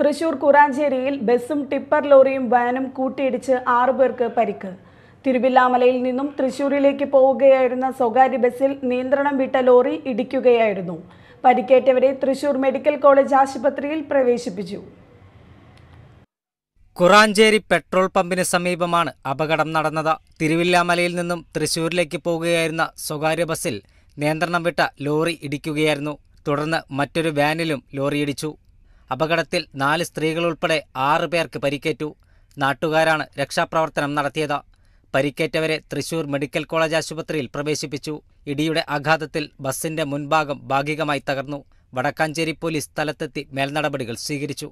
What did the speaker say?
തൃശൂർ കുറാഞ്ചേരിയിൽ ബസ്സും ടിപ്പർ ലോറിയും വാനും കൂട്ടിയിടിച്ച് ആറുപേർക്ക് പരിക്ക് തിരുവില്ലാമലയിൽ നിന്നും തൃശൂരിലേക്ക് പോവുകയായിരുന്ന സ്വകാര്യ ബസ്സിൽ നിയന്ത്രണം വിട്ട ലോറി ഇടിക്കുകയായിരുന്നു പരിക്കേറ്റവരെ തൃശൂർ മെഡിക്കൽ കോളേജ് ആശുപത്രിയിൽ പ്രവേശിപ്പിച്ചു കുറാഞ്ചേരി പെട്രോൾ പമ്പിന് സമീപമാണ് അപകടം നടന്നത് തിരുവില്ലാമലയിൽ നിന്നും തൃശൂരിലേക്ക് പോവുകയായിരുന്ന സ്വകാര്യ ബസ്സിൽ നിയന്ത്രണം വിട്ട ലോറി ഇടിക്കുകയായിരുന്നു തുടർന്ന് മറ്റൊരു വാനിലും ലോറിയിടിച്ചു അപകടത്തിൽ നാല് ഉൾപ്പെടെ ആറ് പേർക്ക് പരിക്കേറ്റു നാട്ടുകാരാണ് രക്ഷാപ്രവർത്തനം നടത്തിയത് പരിക്കേറ്റവരെ തൃശൂർ മെഡിക്കൽ കോളേജ് ആശുപത്രിയിൽ പ്രവേശിപ്പിച്ചു ഇടിയുടെ ആഘാതത്തിൽ ബസിന്റെ മുൻഭാഗം ഭാഗികമായി തകർന്നു വടക്കാഞ്ചേരി പോലീസ് സ്ഥലത്തെത്തി മേൽനടപടികൾ സ്വീകരിച്ചു